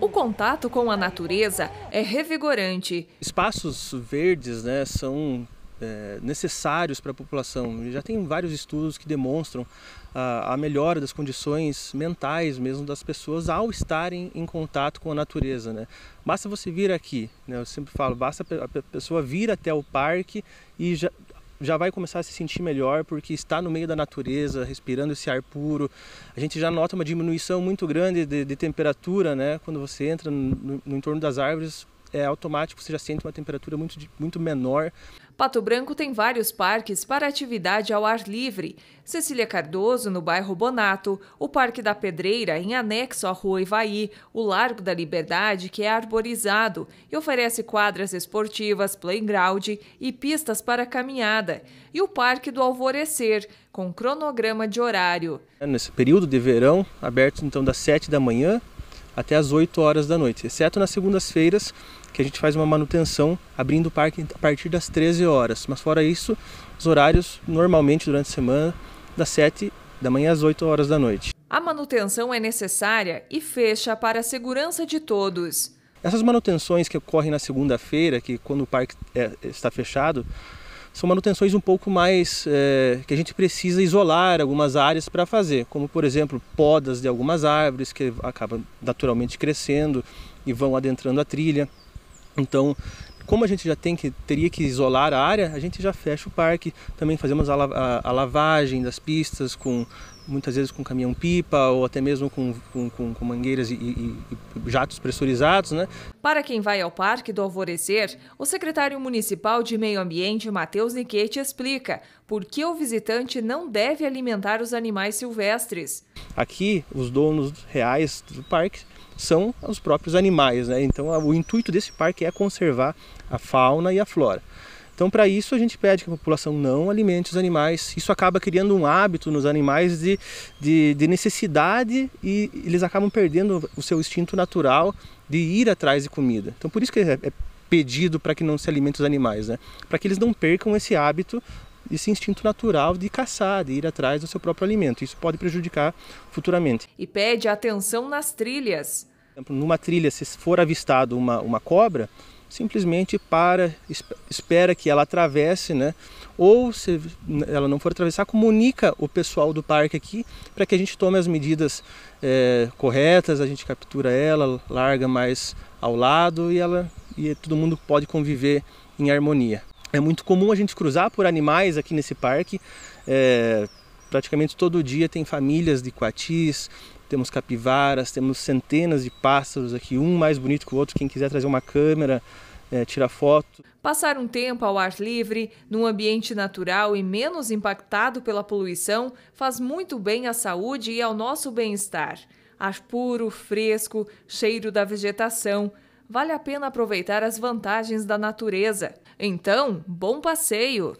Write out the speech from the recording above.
O contato com a natureza é revigorante. Espaços verdes né, são é, necessários para a população. Já tem vários estudos que demonstram a, a, melhora das condições mentais mesmo das pessoas ao estarem em contato com a natureza. Né? Basta você vir aqui, né? eu sempre falo, basta a pessoa vir até o parque e já, já vai começar a se sentir melhor porque está no meio da natureza, respirando esse ar puro. A gente já nota uma diminuição muito grande de, de temperatura, né? Quando você entra no, no, no entorno das árvores, é automático, você já sente uma temperatura muito, muito menor. Pato Branco tem vários parques para atividade ao ar livre. Cecília Cardoso, no bairro Bonato, o Parque da Pedreira, em anexo à Rua Ivaí, o Largo da Liberdade, que é arborizado e oferece quadras esportivas, playground e pistas para caminhada, e o Parque do Alvorecer, com cronograma de horário. É nesse período de verão, aberto então das 7 da manhã até as 8 horas da noite, exceto nas segundas-feiras, que a gente faz uma manutenção abrindo o parque a partir das 13 horas. Mas fora isso, os horários normalmente durante a semana, das 7 da manhã às 8 horas da noite. A manutenção é necessária e fecha para a segurança de todos. Essas manutenções que ocorrem na segunda-feira, que quando o parque é, está fechado, são manutenções um pouco mais é, que a gente precisa isolar algumas áreas para fazer, como por exemplo podas de algumas árvores que acabam naturalmente crescendo e vão adentrando a trilha. Então, como a gente já tem que teria que isolar a área, a gente já fecha o parque. Também fazemos a, a, a lavagem das pistas com muitas vezes com caminhão-pipa ou até mesmo com, com, com, com mangueiras e, e, e, jatos pressurizados. Né? Para quem vai ao Parque do Alvorecer, o secretário municipal de Meio Ambiente, Matheus Niquete, explica por que o visitante não deve alimentar os animais silvestres. Aqui, os donos reais do parque são os próprios animais, né? Então o intuito desse parque é conservar a fauna e a flora. Então, para isso, a gente pede que a população não alimente os animais. Isso acaba criando um hábito nos animais de, de, de, necessidade e eles acabam perdendo o seu instinto natural de ir atrás de comida. Então, por isso que é, é pedido para que não se alimente os animais, né? para que eles não percam esse hábito esse instinto natural de caçar, de ir atrás do seu próprio alimento. Isso pode prejudicar futuramente. E pede atenção nas trilhas. Numa trilha, se for avistado uma, uma cobra, simplesmente para, espera que ela atravesse, né? Ou se ela não for atravessar, comunica o pessoal do parque aqui para que a gente tome as medidas é, corretas, a gente captura ela, larga mais ao lado e ela e todo mundo pode conviver em harmonia. É muito comum a gente cruzar por animais aqui nesse parque. É, praticamente todo dia tem famílias de coatis, temos capivaras, temos centenas de pássaros aqui, um mais bonito que o outro. Quem quiser trazer uma câmera, é, tirar foto. Passar um tempo ao ar livre, num ambiente natural e menos impactado pela poluição, faz muito bem à saúde e ao nosso bem-estar. Ar puro, fresco, cheiro da vegetação vale a pena aproveitar as vantagens da natureza. Então, bom passeio!